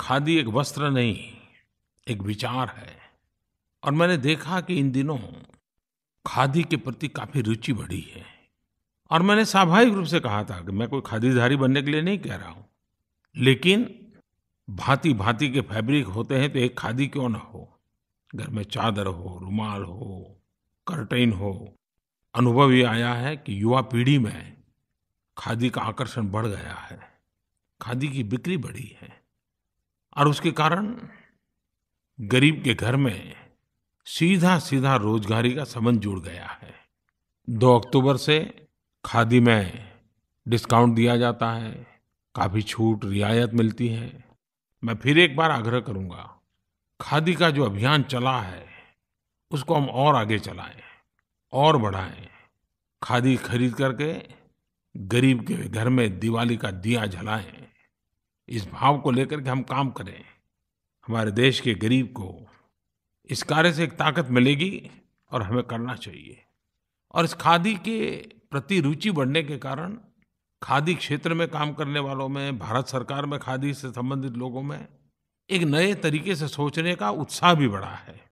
खादी एक वस्त्र नहीं एक विचार है और मैंने देखा कि इन दिनों खादी के प्रति काफी रुचि बढ़ी है और मैंने स्वाभाविक रूप से कहा था कि मैं कोई खादीधारी बनने के लिए नहीं कह रहा हूं लेकिन भांति भांति के फैब्रिक होते हैं तो एक खादी क्यों ना हो घर में चादर हो रुमाल हो कर्टेन हो अनुभव ये आया है कि युवा पीढ़ी में खादी का आकर्षण बढ़ गया है खादी की बिक्री बढ़ी है और उसके कारण गरीब के घर में सीधा सीधा रोजगारी का संबंध जुड़ गया है दो अक्टूबर से खादी में डिस्काउंट दिया जाता है काफ़ी छूट रियायत मिलती है मैं फिर एक बार आग्रह करूंगा खादी का जो अभियान चला है उसको हम और आगे चलाएं और बढ़ाएं खादी खरीद करके गरीब के घर में दिवाली का दिया जलाएं इस भाव को लेकर के हम काम करें हमारे देश के गरीब को इस कार्य से एक ताकत मिलेगी और हमें करना चाहिए और इस खादी के प्रति रुचि बढ़ने के कारण खादी क्षेत्र में काम करने वालों में भारत सरकार में खादी से संबंधित लोगों में एक नए तरीके से सोचने का उत्साह भी बढ़ा है